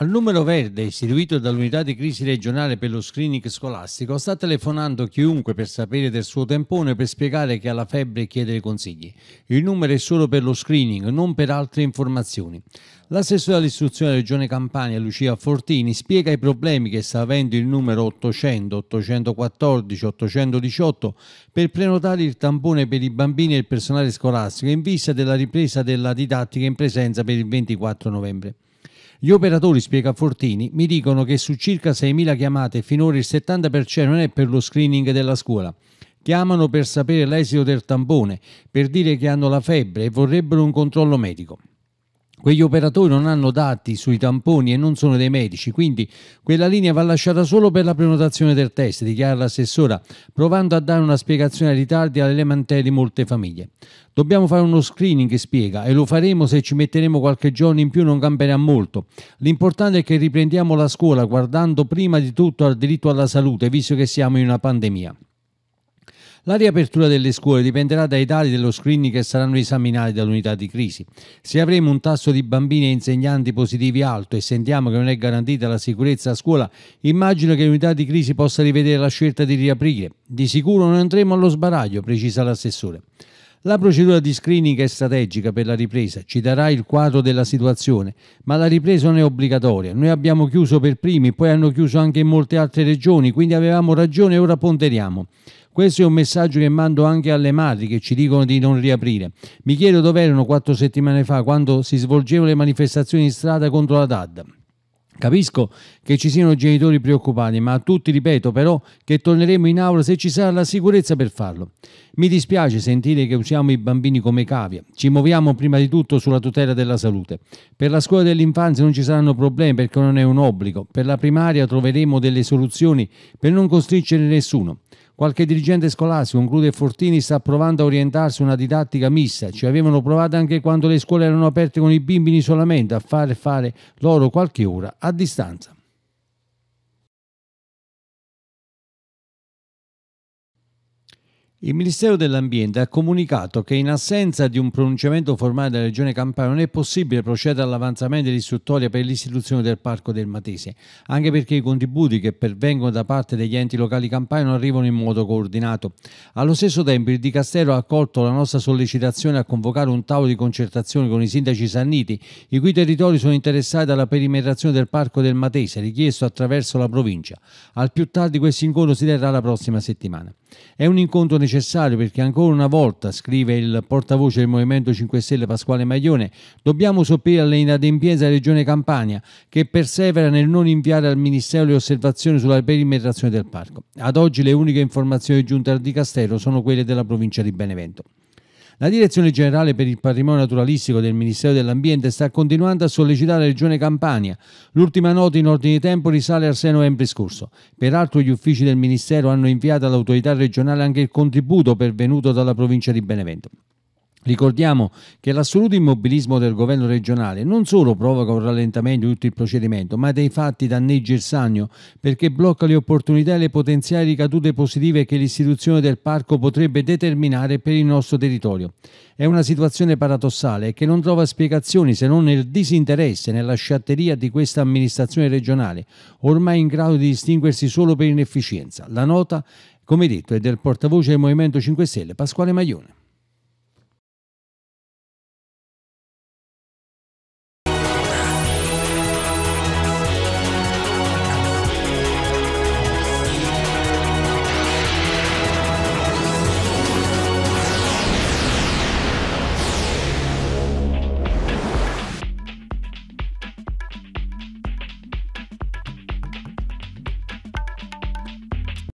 Al numero verde istituito dall'unità di crisi regionale per lo screening scolastico sta telefonando chiunque per sapere del suo tempone per spiegare che ha la febbre e chiedere consigli. Il numero è solo per lo screening, non per altre informazioni. L'assessore all'istruzione della Regione Campania, Lucia Fortini, spiega i problemi che sta avendo il numero 800 814 818 per prenotare il tampone per i bambini e il personale scolastico in vista della ripresa della didattica in presenza per il 24 novembre. Gli operatori, spiega Fortini, mi dicono che su circa 6.000 chiamate finora il 70% non è per lo screening della scuola. Chiamano per sapere l'esito del tampone, per dire che hanno la febbre e vorrebbero un controllo medico. Quegli operatori non hanno dati sui tamponi e non sono dei medici, quindi quella linea va lasciata solo per la prenotazione del test, dichiara l'assessora, provando a dare una spiegazione ai ritardi alle all'elementare di molte famiglie. Dobbiamo fare uno screening, spiega, e lo faremo se ci metteremo qualche giorno in più, non cambierà molto. L'importante è che riprendiamo la scuola guardando prima di tutto al diritto alla salute, visto che siamo in una pandemia. La riapertura delle scuole dipenderà dai dati dello screening che saranno esaminati dall'unità di crisi. Se avremo un tasso di bambini e insegnanti positivi alto e sentiamo che non è garantita la sicurezza a scuola, immagino che l'unità di crisi possa rivedere la scelta di riaprire. Di sicuro non andremo allo sbaraglio, precisa l'assessore. La procedura di screening è strategica per la ripresa, ci darà il quadro della situazione, ma la ripresa non è obbligatoria. Noi abbiamo chiuso per primi, poi hanno chiuso anche in molte altre regioni, quindi avevamo ragione e ora ponderiamo. Questo è un messaggio che mando anche alle madri che ci dicono di non riaprire. Mi chiedo dove erano quattro settimane fa quando si svolgevano le manifestazioni in strada contro la DAD. Capisco che ci siano genitori preoccupati, ma a tutti ripeto però che torneremo in aula se ci sarà la sicurezza per farlo. Mi dispiace sentire che usiamo i bambini come cavia. Ci muoviamo prima di tutto sulla tutela della salute. Per la scuola dell'infanzia non ci saranno problemi perché non è un obbligo. Per la primaria troveremo delle soluzioni per non costringere nessuno. Qualche dirigente scolastico, include Fortini, sta provando a orientarsi a una didattica mista. Ci avevano provato anche quando le scuole erano aperte con i bimbi in isolamento a fare fare loro qualche ora a distanza. Il Ministero dell'Ambiente ha comunicato che in assenza di un pronunciamento formale della Regione Campania non è possibile procedere all'avanzamento dell'istruttoria per l'istituzione del Parco del Matese, anche perché i contributi che pervengono da parte degli enti locali campani non arrivano in modo coordinato. Allo stesso tempo il Dicastero ha accolto la nostra sollecitazione a convocare un tavolo di concertazione con i sindaci sanniti, i cui territori sono interessati alla perimetrazione del Parco del Matese, richiesto attraverso la provincia. Al più tardi questo incontro si terrà la prossima settimana. È un incontro necessario perché ancora una volta, scrive il portavoce del Movimento 5 Stelle Pasquale Maglione, dobbiamo sopperire le inadempienze della Regione Campania che persevera nel non inviare al Ministero le osservazioni sulla perimetrazione del parco. Ad oggi le uniche informazioni giunte al Dicastero sono quelle della provincia di Benevento. La Direzione Generale per il Patrimonio Naturalistico del Ministero dell'Ambiente sta continuando a sollecitare la Regione Campania. L'ultima nota in ordine di tempo risale al 6 novembre scorso. Peraltro gli uffici del Ministero hanno inviato all'autorità regionale anche il contributo pervenuto dalla provincia di Benevento. Ricordiamo che l'assoluto immobilismo del governo regionale non solo provoca un rallentamento di tutto il procedimento, ma dei fatti danneggia il Sannio perché blocca le opportunità e le potenziali ricadute positive che l'istituzione del parco potrebbe determinare per il nostro territorio. È una situazione paradossale che non trova spiegazioni se non nel disinteresse, nella sciatteria di questa amministrazione regionale, ormai in grado di distinguersi solo per inefficienza. La nota, come detto, è del portavoce del Movimento 5 Stelle, Pasquale Maglione.